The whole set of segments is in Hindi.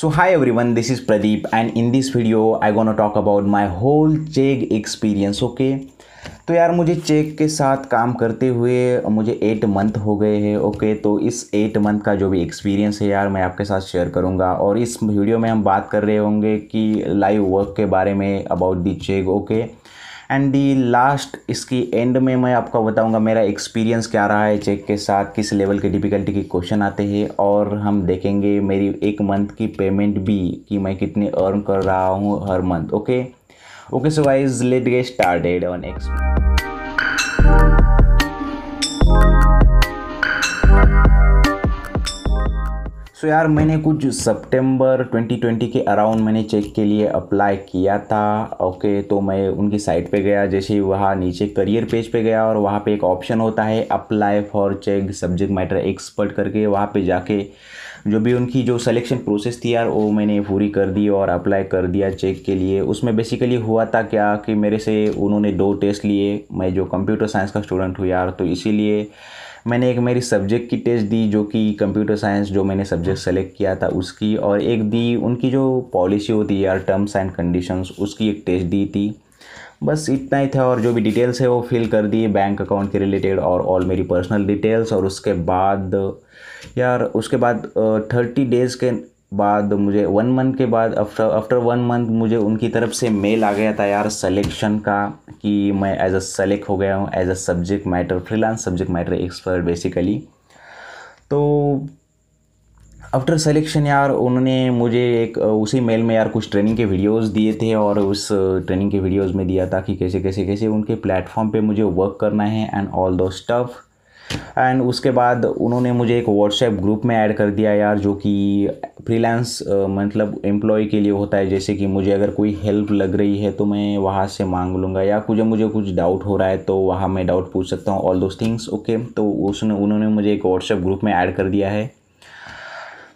so hi everyone this is pradeep and in this video i gonna talk about my whole Chegg experience okay तो यार मुझे चेक के साथ काम करते हुए मुझे एट मंथ हो गए हैं ओके तो इस एट मंथ का जो भी एक्सपीरियंस है यार मैं आपके साथ शेयर करूंगा और इस वीडियो में हम बात कर रहे होंगे कि लाइव वर्क के बारे में about the Chegg okay and the last इसकी एंड में मैं आपको बताऊंगा मेरा एक्सपीरियंस क्या रहा है चेक के साथ किस लेवल के डिफ़िकल्टी के क्वेश्चन आते हैं और हम देखेंगे मेरी एक मंथ की पेमेंट भी कि मैं कितनी अर्न कर रहा हूँ हर month okay okay so guys let get started on X so so यार मैंने कुछ सितंबर 2020 के अराउंड मैंने चेक के लिए अप्लाई किया था ओके okay, तो मैं उनकी साइट पे गया जैसे ही वहाँ नीचे करियर पेज पे गया और वहाँ पे एक ऑप्शन होता है apply for Chegg subject matter expert करके वहाँ पे जाके जो भी उनकी जो सिलेक्शन प्रोसेस थी यार वो मैंने पूरी कर दी और अप्लाई कर दिया चेक के लिए उसमें बेसिकली हुआ था क्या कि मेरे से उन्होंने दो टेस्ट लिए मैं जो कंप्यूटर साइंस का स्टूडेंट हूँ यार तो इसीलिए मैंने एक मेरी सब्जेक्ट की टेस्ट दी जो कि कंप्यूटर साइंस जो मैंने सब्जेक्ट सेलेक्ट किया था उसकी और एक दी उनकी जो पॉलिसी होती है यार टर्म्स एंड कंडीशंस उसकी एक टेस्ट दी थी बस इतना ही था और जो भी डिटेल्स है वो फिल कर दिए बैंक अकाउंट के रिलेटेड और ऑल मेरी पर्सनल डिटेल्स और उसके बाद यार उसके बाद थर्टी डेज़ के बाद मुझे वन मंथ के बाद आफ्टर आफ्टर वन मंथ मुझे उनकी तरफ से मेल आ गया था यार सिलेक्शन का कि मैं एज अ सेलेक्ट हो गया हूँ as a subject matter freelance subject matter expert basically तो आफ्टर सिलेक्शन यार उन्होंने मुझे एक उसी मेल में यार कुछ ट्रेनिंग के वीडियोस दिए थे और उस ट्रेनिंग के वीडियोस में दिया था कि कैसे कैसे कैसे उनके प्लेटफॉर्म पे मुझे वर्क करना है एंड ऑल दो स्टफ़ एंड उसके बाद उन्होंने मुझे एक व्हाट्सएप ग्रुप में ऐड कर दिया यार जो कि फ्रीलांस मतलब एम्प्लॉय के लिए होता है जैसे कि मुझे अगर कोई हेल्प लग रही है तो मैं वहाँ से मांग लूँगा या कुछ मुझे कुछ डाउट हो रहा है तो वहाँ मैं डाउट पूछ सकता हूँ ऑल दोज थिंग्स ओके तो उसने उन्होंने मुझे एक व्हाट्सएप ग्रुप में ऐड कर दिया है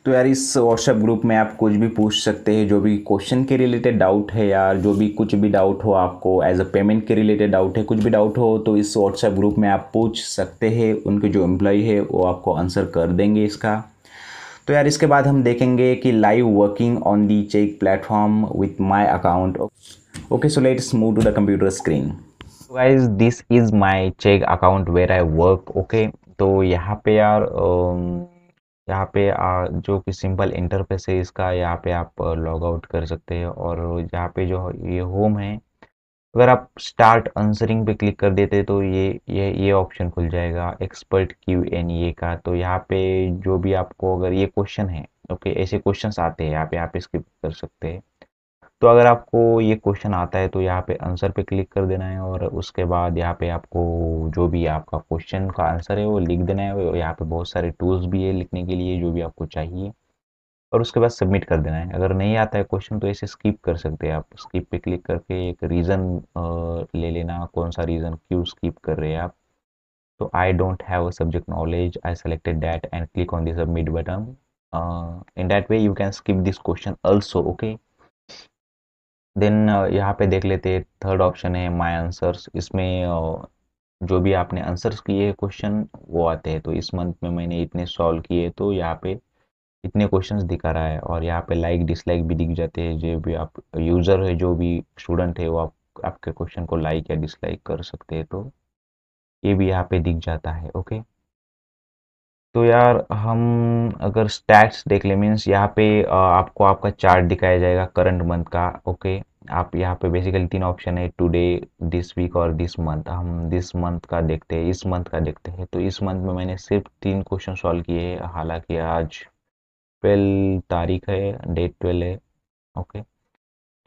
तो यार इस व्हाट्सएप ग्रुप में आप कुछ भी पूछ सकते हैं जो भी क्वेश्चन के रिलेटेड डाउट है यार जो भी कुछ भी डाउट हो आपको एज अ पेमेंट के रिलेटेड डाउट है कुछ भी डाउट हो तो इस व्हाट्सएप ग्रुप में आप पूछ सकते हैं उनके जो एम्प्लॉय है वो आपको आंसर कर देंगे इसका तो यार इसके बाद हम देखेंगे कि live working on the Chegg platform with my account okay so let's move to the computer screen guys this is my Chegg account where I work okay तो यहाँ पे यार यहाँ पे आ, जो कि सिंपल इंटरफेस है इसका यहाँ पे आप लॉग आउट कर सकते हैं और यहाँ पे जो ये होम है अगर आप स्टार्ट आंसरिंग पे क्लिक कर देते तो ये ये ये ऑप्शन खुल जाएगा एक्सपर्ट क्यू एन ए का तो यहाँ पे जो भी आपको अगर ये क्वेश्चन है ओके ऐसे क्वेश्चंस आते हैं यहाँ पे आप स्किप कर सकते हैं तो अगर आपको ये क्वेश्चन आता है तो यहाँ पे आंसर पे क्लिक कर देना है और उसके बाद यहाँ पे आपको जो भी आपका क्वेश्चन का आंसर है वो लिख देना है और यहाँ पे बहुत सारे टूल्स भी है लिखने के लिए जो भी आपको चाहिए और उसके बाद सबमिट कर देना है अगर नहीं आता है क्वेश्चन तो ऐसे स्किप कर सकते हैं आप स्किप पे क्लिक करके एक रीज़न ले लेना कौन सा रीज़न क्यों स्किप कर रहे हैं आप तो I don't have a subject knowledge I selected that and click on the submit button in that way you can skip this question also okay then यहाँ पे देख लेते हैं थर्ड ऑप्शन है माय आंसर्स इसमें जो भी आपने आंसर्स किए हैं क्वेश्चन वो आते हैं तो इस मंथ में मैंने इतने सॉल्व किए तो यहाँ पे इतने क्वेश्चंस दिखा रहा है और यहाँ पे लाइक डिसलाइक भी दिख जाते हैं जो भी आप यूज़र है जो भी स्टूडेंट है वो आप आपके क्वेश्चन को लाइक या डिसलाइक कर सकते हैं तो ये भी यहाँ पे दिख जाता है ओके तो यार हम अगर स्टैट्स देख ले मीन्स यहाँ पे आपको आपका चार्ट दिखाया जाएगा करंट मंथ का ओके आप यहाँ पे बेसिकली तीन ऑप्शन है टुडे दिस वीक और दिस मंथ हम दिस मंथ का देखते हैं इस मंथ का देखते हैं तो इस मंथ में मैंने सिर्फ तीन क्वेश्चन सॉल्व किए हैं हालांकि आज ट्वेल्व तारीख है डेट ट्वेल्व है ओके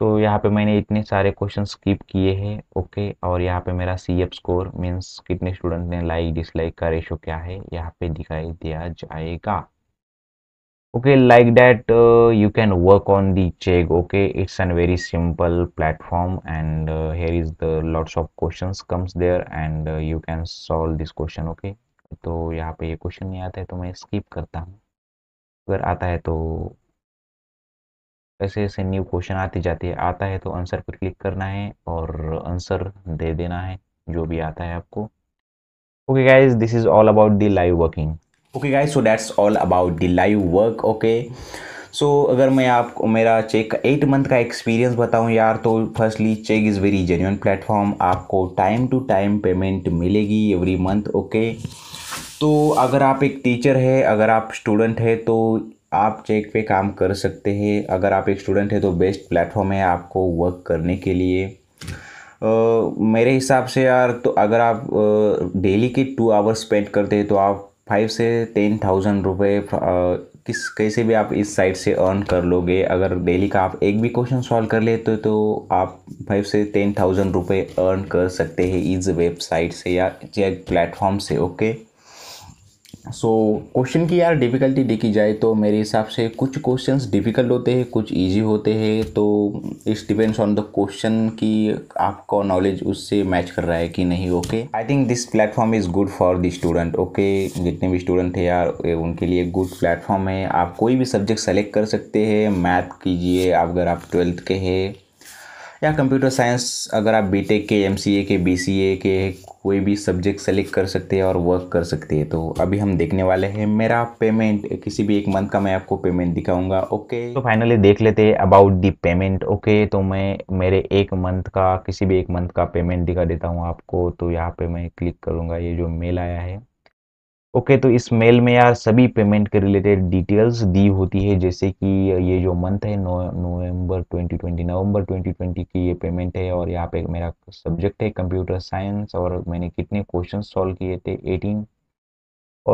तो यहाँ पे मैंने इतने सारे क्वेश्चन स्किप किए हैं ओके और यहाँ पे मेरा सी एफ स्कोर मीन्स कितने स्टूडेंट ने लाइक डिसलाइक का रेशो क्या है यहाँ पे दिखाई दिया जाएगा okay like that you can work on the Chegg okay it's an very simple platform and here is the lots of question comes there and you can solve this question okay तो यहाँ पे ये क्वेश्चन नहीं आता है तो मैं स्किप करता हूँ अगर आता है तो ऐसे ऐसे न्यू क्वेश्चन आती जाती है आता है तो आंसर पर क्लिक करना है और आंसर दे देना है जो भी आता है आपको okay guys this is all about the live working okay guys so that's all about the live work okay so so, अगर मैं आपको मेरा चेक एट मंथ का एक्सपीरियंस बताऊं यार तो firstly Chegg is very genuine platform आपको टाइम टू टाइम पेमेंट मिलेगी एवरी मंथ ओके तो अगर आप एक टीचर है अगर आप स्टूडेंट है तो आप चेक पे काम कर सकते हैं अगर आप एक स्टूडेंट हैं तो बेस्ट प्लेटफॉर्म है आपको वर्क करने के लिए Uh, मेरे हिसाब से यार तो अगर आप डेली uh, के टू आवर्स स्पेंड करते हैं तो आप फाइव से टेन थाउजेंड रुपये किस कैसे भी आप इस साइट से अर्न कर लोगे अगर डेली का आप एक भी क्वेश्चन सॉल्व कर लेते तो आप फाइव से टेन थाउजेंड रुपये अर्न कर सकते हैं इस वेबसाइट से या चेक प्लेटफॉर्म से okay okay? So so, question की यार डिफ़िकल्टी देखी जाए तो मेरे हिसाब से कुछ क्वेश्चंस डिफ़िकल्ट होते हैं कुछ इजी होते हैं तो it's depends on the question कि आपका नॉलेज उससे मैच कर रहा है कि नहीं okay I think this platform is good for the student okay जितने भी स्टूडेंट हैं यार उनके लिए गुड प्लेटफॉर्म है आप कोई भी सब्जेक्ट सेलेक्ट कर सकते हैं मैथ कीजिए अगर आप ट्वेल्थ के हैं या कंप्यूटर साइंस अगर आप बी के एम के बी के कोई भी सब्जेक्ट सेलेक्ट कर सकते हैं और वर्क कर सकते हैं तो अभी हम देखने वाले हैं मेरा पेमेंट किसी भी एक मंथ का मैं आपको पेमेंट दिखाऊंगा ओके तो फाइनली देख लेते हैं अबाउट दी पेमेंट ओके तो मैं मेरे एक मंथ का किसी भी एक मंथ का पेमेंट दिखा देता हूँ आपको तो यहाँ पे मैं क्लिक करूँगा ये जो मेल आया है ओके तो इस मेल में यार सभी पेमेंट के रिलेटेड डिटेल्स दी होती है जैसे कि ये जो मंथ है नवंबर 2020 नवंबर 2020 की ये पेमेंट है और यहाँ पे मेरा सब्जेक्ट है कंप्यूटर साइंस और मैंने कितने क्वेश्चन सॉल्व किए थे 18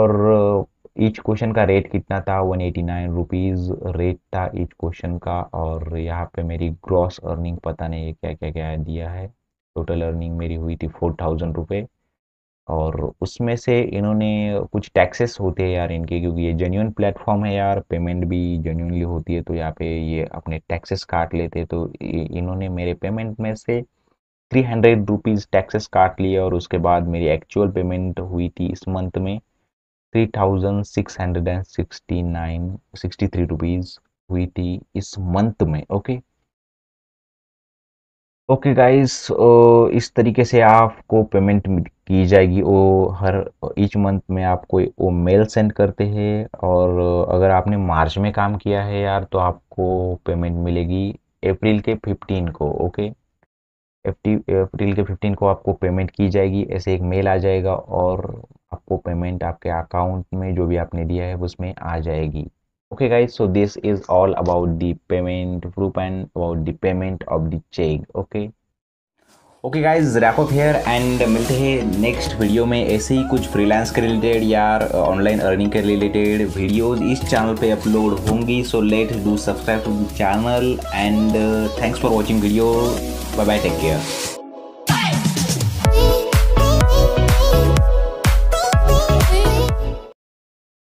और ईच क्वेश्चन का रेट कितना था one eighty nine rupees rate था ईच क्वेश्चन का और यहाँ पे मेरी ग्रॉस अर्निंग पता नहीं क्या क्या क्या दिया है टोटल अर्निंग मेरी हुई थी फोर थाउजेंड रुपये और उसमें से इन्होंने कुछ टैक्सेस होते हैं यार इनके क्योंकि ये जेन्यून प्लेटफॉर्म है यार पेमेंट भी जेन्यूनली होती है तो यहाँ पे ये अपने टैक्सेस काट लेते तो इन्होंने मेरे पेमेंट में से थ्री हंड्रेड रुपीज़ टैक्सेस काट लिए और उसके बाद मेरी एक्चुअल पेमेंट हुई थी इस मंथ में three thousand six hundred and sixty nine sixty three rupees हुई थी इस मंथ में ओके ओके गाइस इस तरीके से आपको पेमेंट की जाएगी वो हर ईच मंथ में आपको वो मेल सेंड करते हैं और अगर आपने मार्च में काम किया है यार तो आपको पेमेंट मिलेगी अप्रैल के फिफ्टीन को ओके अप्रैल के फिफ्टीन को आपको पेमेंट की जाएगी ऐसे एक मेल आ जाएगा और आपको पेमेंट आपके अकाउंट में जो भी आपने दिया है उसमें आ जाएगी okay guys so this is all about the payment proof and about the payment of the check okay okay guys wrap up here and मिलते हैं नेक्स्ट वीडियो में ऐसे ही कुछ फ्रीलांस के रिलेटेड या ऑनलाइन अर्निंग के रिलेटेड वीडियोज इस चैनल पे अपलोड होंगी so let do subscribe to the channel and thanks for watching video bye bye take care